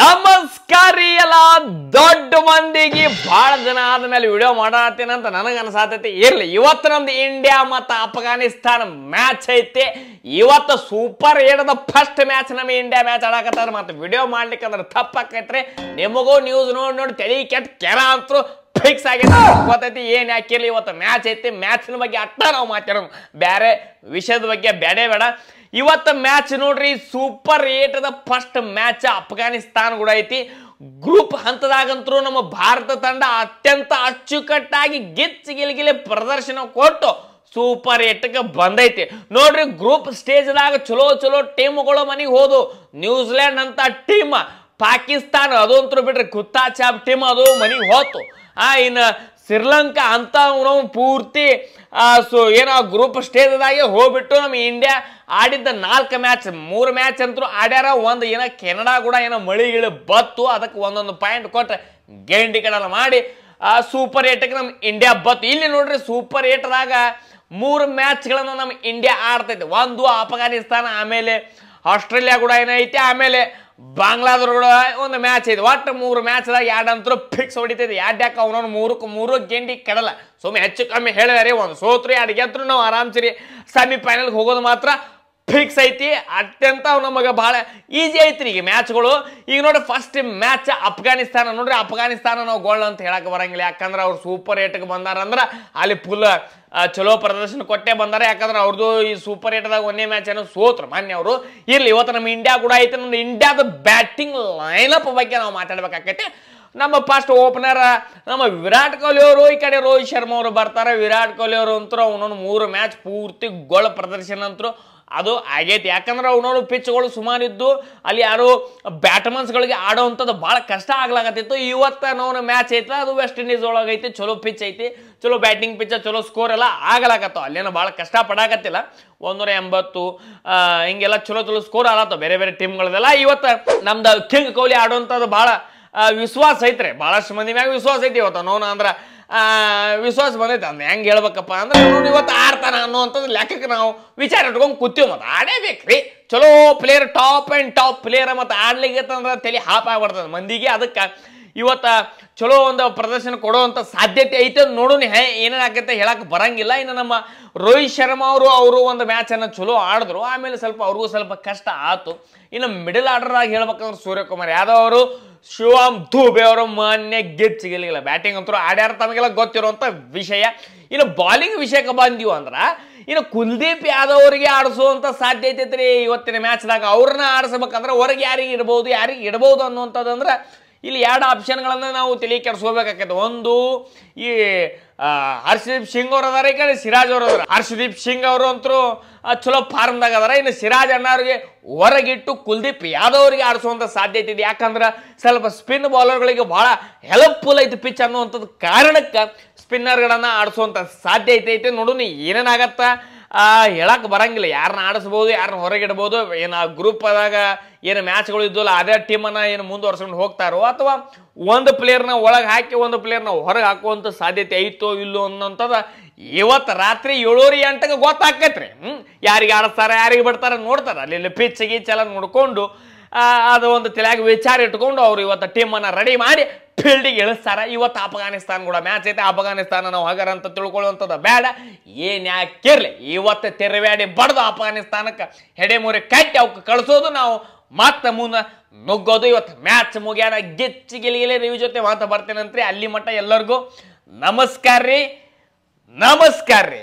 ನಮಸ್ಕಾರ ಎಲ್ಲ ದೊಡ್ಡ ಮಂದಿಗೆ ಬಹಳ ಜನ ಆದ್ಮೇಲೆ ವಿಡಿಯೋ ಅಂತ ನನಗೆ ಅನ್ಸಾತೈತಿ ಇರ್ಲಿ ಇವತ್ತು ನಮ್ದು ಇಂಡಿಯಾ ಮತ್ತು ಅಫ್ಘಾನಿಸ್ತಾನ ಮ್ಯಾಚ್ ಐತಿ ಇವತ್ತು ಸೂಪರ್ ಏಡದ ಫಸ್ಟ್ ಮ್ಯಾಚ್ ನಮ್ಮ ಇಂಡಿಯಾ ಮ್ಯಾಚ್ ಆಡಕತ್ತಾರ ಮತ್ತು ವಿಡಿಯೋ ಮಾಡ್ಲಿಕ್ಕೆ ಅಂದ್ರೆ ತಪ್ಪಾಕೈತ್ರಿ ನಿಮಗೂ ನ್ಯೂಸ್ ನೋಡಿ ನೋಡಿ ತಲೆ ಕೆಟ್ಟ ಕೆರ ಅಂತರು ಫಿಕ್ಸ್ ಆಗಿದೆ ಗೊತ್ತೈತಿ ಏನ್ ಯಾಕಿರ್ಲಿ ಇವತ್ತು ಮ್ಯಾಚ್ ಐತಿ ಮ್ಯಾಚ್ನ ಬಗ್ಗೆ ಅಟ್ಟ ನಾವು ಮಾತಾಡೋಣ ಬೇರೆ ವಿಷಯದ ಬಗ್ಗೆ ಬೇಡೇ ಬೇಡ ಇವತ್ತು ಮ್ಯಾಚ್ ನೋಡ್ರಿ ಸೂಪರ್ ಏಟದ ಫಸ್ಟ್ ಮ್ಯಾಚ್ ಅಫ್ಘಾನಿಸ್ತಾನ್ ಕೂಡ ಐತಿ ಗ್ರೂಪ್ ಹಂತದಾಗಂತರೂ ನಮ್ಮ ಭಾರತ ತಂಡ ಅತ್ಯಂತ ಅಚ್ಚುಕಟ್ಟಾಗಿ ಗಿಲಿಗಿಲಿ ಪ್ರದರ್ಶನ ಕೊಟ್ಟು ಸೂಪರ್ ಏಟ್ಗೆ ಬಂದೈತಿ ನೋಡ್ರಿ ಗ್ರೂಪ್ ಸ್ಟೇಜ್ದಾಗ ಚಲೋ ಚಲೋ ಟೀಮ್ಗಳು ಮನೆಗೆ ಹೋದು ನ್ಯೂಜಿಲೆಂಡ್ ಅಂತ ಟೀಮ್ ಪಾಕಿಸ್ತಾನ ಅಂತ ಬಿಟ್ರೆ ಕುತ್ತಾ ಚಾಪ್ ಟೀಮ್ ಅದು ಮನೆಗೆ ಹೋತು ಆ ಇನ್ನು ಶ್ರೀಲಂಕಾ ಅಂತ ಪೂರ್ತಿ ಸೊ ಏನೋ ಗ್ರೂಪ್ ಸ್ಟೇಜ್ದಾಗೆ ಹೋಗ್ಬಿಟ್ಟು ನಮ್ಮ ಇಂಡಿಯಾ ಆಡಿದ್ದ ನಾಲ್ಕು ಮ್ಯಾಚ್ ಮೂರು ಮ್ಯಾಚ್ ಅಂತೂ ಆಡ್ಯಾರ ಒಂದು ಏನೋ ಕೆನಡಾ ಕೂಡ ಏನೋ ಮಳಿ ಬತ್ತು ಅದಕ್ಕೆ ಒಂದೊಂದು ಪಾಯಿಂಟ್ ಕೊಟ್ಟರೆ ಗೇಂಡಿ ಕಡಲ ಮಾಡಿ ಸೂಪರ್ ಏಟಕ್ಕೆ ನಮ್ಮ ಇಂಡಿಯಾ ಬತ್ತು ಇಲ್ಲಿ ನೋಡ್ರಿ ಸೂಪರ್ ಏಟ್ದಾಗ ಮೂರು ಮ್ಯಾಚ್ಗಳನ್ನು ನಮ್ಮ ಇಂಡಿಯಾ ಆಡ್ತೈತೆ ಒಂದು ಆಫ್ಘಾನಿಸ್ತಾನ ಆಮೇಲೆ ಆಸ್ಟ್ರೇಲಿಯಾ ಕೂಡ ಏನೈತೆ ಆಮೇಲೆ ಬಾಂಗ್ಲಾದ್ರು ಕೂಡ ಒಂದು ಮ್ಯಾಚ್ ಇದೆ ಒಟ್ಟು ಮೂರು ಮ್ಯಾಚ್ದಾಗ ಎರಡಂತರೂ ಫಿಕ್ಸ್ ಹೊಡಿತೈತೆ ಎರಡು ಯಾಕೆ ಅವನೊಂದು ಮೂರಕ್ಕೆ ಮೂರು ಗೆಂಡಿ ಕೆಡಲ್ಲ ಸುಮ್ಮನೆ ಹೆಚ್ಚು ಕಮ್ಮಿ ಹೇಳಿದಾರೆ ಒಂದು ಸೋತ್ರಿ ಎರಡು ಗೆದ್ರು ನಾವು ಆರಾಮ್ಸಿರಿ ಸೆಮಿಫೈನಲ್ಗೆ ಹೋಗೋದು ಮಾತ್ರ ಫಿಕ್ಸ್ ಐತಿ ಅತ್ಯಂತ ನಮಗೆ ಬಹಳ ಈಸಿ ಐತ್ರಿ ಈಗ ಮ್ಯಾಚ್ಗಳು ಈಗ ನೋಡ್ರಿ ಫಸ್ಟ್ ಮ್ಯಾಚ್ ಅಫ್ಘಾನಿಸ್ತಾನ ನೋಡ್ರಿ ಅಫ್ಘಾನಿಸ್ತಾನ ನಾವು ಗೋಲ್ಡ್ ಅಂತ ಹೇಳಕ್ ಬರಂಗಿಲ್ಲ ಯಾಕಂದ್ರೆ ಅವ್ರು ಸೂಪರ್ ಬಂದಾರ ಅಂದ್ರೆ ಅಲ್ಲಿ ಫುಲ್ ಚಲೋ ಪ್ರದರ್ಶನ ಕೊಟ್ಟೆ ಬಂದಾರೆ ಯಾಕಂದ್ರೆ ಅವ್ರದ್ದು ಈ ಸೂಪರ್ ಏಟ್ದಾಗ ಒಂದೇ ಮ್ಯಾಚ್ ಏನೋ ಸೋತ್ರು ಮಾನ್ಯ ಅವರು ಇರ್ಲಿ ಇವತ್ತು ನಮ್ಮ ಇಂಡಿಯಾ ಕೂಡ ಐತೆ ನಮ್ಮ ಇಂಡಿಯಾದ ಬ್ಯಾಟಿಂಗ್ ಲೈನ್ ಅಪ್ ಬಗ್ಗೆ ನಾವು ಮಾತಾಡ್ಬೇಕಾಗೈತಿ ನಮ್ಮ ಫಸ್ಟ್ ಓಪನರ್ ನಮ್ಮ ವಿರಾಟ್ ಕೊಹ್ಲಿ ಅವರು ಈ ಕಡೆ ರೋಹಿತ್ ಶರ್ಮಾ ಅವರು ಬರ್ತಾರೆ ವಿರಾಟ್ ಕೊಹ್ಲಿ ಅವರು ಅಂತೂ ಅವನೊಂದು ಮೂರು ಮ್ಯಾಚ್ ಪೂರ್ತಿ ಗೋಳ ಪ್ರದರ್ಶನ ಅಂತೂ ಅದು ಆಗೈತಿ ಯಾಕಂದ್ರೆ ನೋಡು ಪಿಚ್ಗಳು ಇದ್ದು ಅಲ್ಲಿ ಯಾರು ಬ್ಯಾಟ್ಮನ್ಸ್ಗಳಿಗೆ ಆಡೋವಂಥದ್ದು ಭಾಳ ಕಷ್ಟ ಆಗ್ಲಾಗತ್ತಿತ್ತು ಇವತ್ತು ನೋವು ಮ್ಯಾಚ್ ಐತಲ್ಲ ಅದು ವೆಸ್ಟ್ ಇಂಡೀಸ್ ಒಳಗೈತಿ ಚಲೋ ಪಿಚ್ ಐತಿ ಚಲೋ ಬ್ಯಾಟಿಂಗ್ ಪಿಚ್ ಚಲೋ ಸ್ಕೋರ್ ಎಲ್ಲ ಆಗಲಾಕತ್ತೋ ಅಲ್ಲೇನೋ ಭಾಳ ಕಷ್ಟ ಪಡಾಕತ್ತಿಲ್ಲ ಒಂದೂರ ಎಂಬತ್ತು ಹಿಂಗೆಲ್ಲ ಚಲೋ ಚಲೋ ಸ್ಕೋರ್ ಆಗತ್ತೋ ಬೇರೆ ಬೇರೆ ಟೀಮ್ಗಳದೆಲ್ಲ ಇವತ್ತು ನಮ್ದು ಕಿಂಗ್ ಕೊಹ್ಲಿ ಆಡೋವಂಥದ್ದು ಭಾಳ ವಿಶ್ವಾಸ ಐತ್ರಿ ಭಾಳಷ್ಟು ಮಂದಿ ಮ್ಯಾಗ ವಿಶ್ವಾಸ ಐತಿ ಇವತ್ತು ನೋನ ಅಂದ್ರೆ ವಿಶ್ವಾಸ ಬಂದೈತೆ ಅಂದ್ರೆ ಹೆಂಗ್ ಹೇಳ್ಬೇಕಪ್ಪ ಅಂದ್ರೆ ಇವತ್ತು ಆಡ್ತಾನ ಅನ್ನೋವಂಥದ್ದು ಲೆಕ್ಕಕ್ಕೆ ನಾವು ವಿಚಾರ ಇಟ್ಕೊಂಡು ಕೂತೀವಿ ಮತ್ತು ಆಡೇಬೇಕ್ರಿ ಚಲೋ player top and top player ಮತ್ತು ಆಡ್ಲಿಕ್ಕೆ ಅಂದ್ರೆ ತಲೆ ಹಾಪ್ ಆಗ್ಬಾರ್ದು ಮಂದಿಗೆ ಅದಕ್ಕೆ ಇವತ್ತು ಚಲೋ ಒಂದು ಪ್ರದರ್ಶನ ಕೊಡೋವಂಥ ಸಾಧ್ಯತೆ ಐತೆ ನೋಡೋಣ ಹೇ ಏನೇನಾಗತ್ತೆ ಹೇಳಕ್ಕೆ ಬರಂಗಿಲ್ಲ ಇನ್ನು ನಮ್ಮ ರೋಹಿತ್ ಶರ್ಮಾ ಅವರು ಅವರು ಒಂದು ಮ್ಯಾಚನ್ನು ಚಲೋ ಆಡಿದ್ರು ಆಮೇಲೆ ಸ್ವಲ್ಪ ಅವ್ರಿಗೂ ಸ್ವಲ್ಪ ಕಷ್ಟ ಆಯಿತು ಇನ್ನು ಮಿಡಲ್ ಆಗಿ ಹೇಳ್ಬೇಕಂದ್ರೆ ಸೂರ್ಯಕುಮಾರ್ ಯಾದವ್ ಅವರು ಶಿವಮ್ ಧೂಬೆ ಅವರು ಮಾನ್ಯ ಗೆದ್ದು ಸಿಗಲಿಲ್ಲ ಬ್ಯಾಟಿಂಗ್ ಅಂತೂ ಆಡ್ಯಾರ ತಮಗೆಲ್ಲ ಗೊತ್ತಿರುವಂಥ ವಿಷಯ ಇನ್ನು ಬಾಲಿಂಗ್ ವಿಷಯಕ್ಕೆ ಬಂದಿವು ಅಂದ್ರೆ ಇನ್ನು ಕುಲ್ದೀಪ್ ಯಾದವ್ ಅವರಿಗೆ ಆಡಿಸುವಂಥ ಸಾಧ್ಯತೆ ಐತ್ರಿ ಇವತ್ತಿನ ಮ್ಯಾಚ್ದಾಗ ಅವ್ರನ್ನ ಆಡಿಸ್ಬೇಕಂದ್ರೆ ಹೊರಗೆ ಯಾರಿಗೆ ಇಡ್ಬೋದು ಯಾರಿಗೆ ಇಡ್ಬೋದು ಅಂದ್ರೆ ಇಲ್ಲಿ ಎರಡು ಆಪ್ಷನ್ಗಳನ್ನು ನಾವು ತಲೆ ಕೆಡಿಸ್ಕೋಬೇಕಾಗತ್ತೆ ಒಂದು ಈ ಹರ್ಷದೀಪ್ ಸಿಂಗ್ ಅವರು ಅದಾರ ಈಗ ಸಿರಾಜ್ ಅವರು ಅದಾರ ಹರ್ಷದೀಪ್ ಸಿಂಗ್ ಅವರು ಅಂತರೂ ಚಲೋ ಫಾರ್ಮ್ದಾಗ ಅದಾರ ಇನ್ನು ಸಿರಾಜ್ ಅಣ್ಣವ್ರಿಗೆ ಹೊರಗಿಟ್ಟು ಕುಲ್ದೀಪ್ ಯಾದವ್ ಅವರಿಗೆ ಆಡಿಸುವಂಥ ಸಾಧ್ಯತೆ ಇದೆ ಯಾಕಂದ್ರೆ ಸ್ವಲ್ಪ ಸ್ಪಿನ್ ಬೌಲರ್ಗಳಿಗೆ ಭಾಳ ಹೆಲ್ಪ್ಫುಲ್ ಐತಿ ಪಿಚ್ ಅನ್ನುವಂಥದ್ದು ಕಾರಣಕ್ಕೆ ಸ್ಪಿನ್ನರ್ಗಳನ್ನು ಆಡಿಸುವಂಥ ಸಾಧ್ಯತೆ ಐತೆ ನೋಡೋಣ ಏನೇನಾಗತ್ತಾ ಹೇಳಕ್ ಬರಂಗಿಲ್ಲ ಯಾರನ್ನ ಆಡಿಸ್ಬೋದು ಯಾರನ್ನ ಹೊರಗಿಡ್ಬೋದು ಏನು ಆ ಆದಾಗ ಏನು ಮ್ಯಾಚ್ಗಳು ಇದ್ದಲ್ಲ ಅದೇ ಟೀಮನ್ನು ಏನು ಮುಂದುವರ್ಸ್ಕೊಂಡು ಹೋಗ್ತಾರೋ ಅಥವಾ ಒಂದು ಪ್ಲೇಯರ್ನ ಒಳಗೆ ಹಾಕಿ ಒಂದು ಪ್ಲೇಯರ್ನ ಹೊರಗೆ ಹಾಕುವಂಥ ಸಾಧ್ಯತೆ ಐತೋ ಇಲ್ಲೋ ಅನ್ನೋಂಥದ್ದು ಇವತ್ತು ರಾತ್ರಿ ಏಳೂರಿ ಎಂಟಕ್ಕೆ ಗೊತ್ತಾಕೈತ್ರಿ ಹ್ಞೂ ಯಾರಿಗೆ ಆಡಿಸ್ತಾರೆ ಯಾರಿಗೆ ಬಿಡ್ತಾರೆ ನೋಡ್ತಾರೆ ಅಲ್ಲಿ ಪಿಚ್ ಗೀಚ್ ಎಲ್ಲ ನೋಡ್ಕೊಂಡು ಅದು ಒಂದು ತಲೆಯಾಗಿ ವಿಚಾರ ಇಟ್ಕೊಂಡು ಅವ್ರು ಇವತ್ತು ಟೀಮನ್ನು ರೆಡಿ ಮಾಡಿ ಫೀಲ್ಡಿಗೆ ಇಳಿಸ್ತಾರ ಇವತ್ತು ಅಫ್ಘಾನಿಸ್ತಾನ್ ಕೂಡ ಮ್ಯಾಚ್ ಐತೆ ಅಫ್ಘಾನಿಸ್ತಾನ ನಾವು ಹಗರ ಅಂತ ತಿಳ್ಕೊಳ್ಳುವಂಥದ್ದು ಬೇಡ ಏನು ಇರಲಿ ಇವತ್ತು ತೆರವ್ಯಾಡಿ ಬಡ್ದು ಅಫ್ಘಾನಿಸ್ತಾನಕ್ಕೆ ಹೆಡೆಮೂರಿ ಕಟ್ಟಿ ಅವಕ್ಕೆ ಕಳಿಸೋದು ನಾವು ಮತ್ತೆ ಮುಂದೆ ನುಗ್ಗೋದು ಇವತ್ತು ಮ್ಯಾಚ್ ಮುಗಿಯಾನ ಗಿಚ್ಚಿ ಗೆಲಿಗೆಲೆ ನೀವು ಜೊತೆ ಮಾತು ಬರ್ತೇನೆ ಅಲ್ಲಿ ಮಟ್ಟ ಎಲ್ಲರಿಗೂ ನಮಸ್ಕಾರ ರೀ ನಮಸ್ಕಾರ ರೀ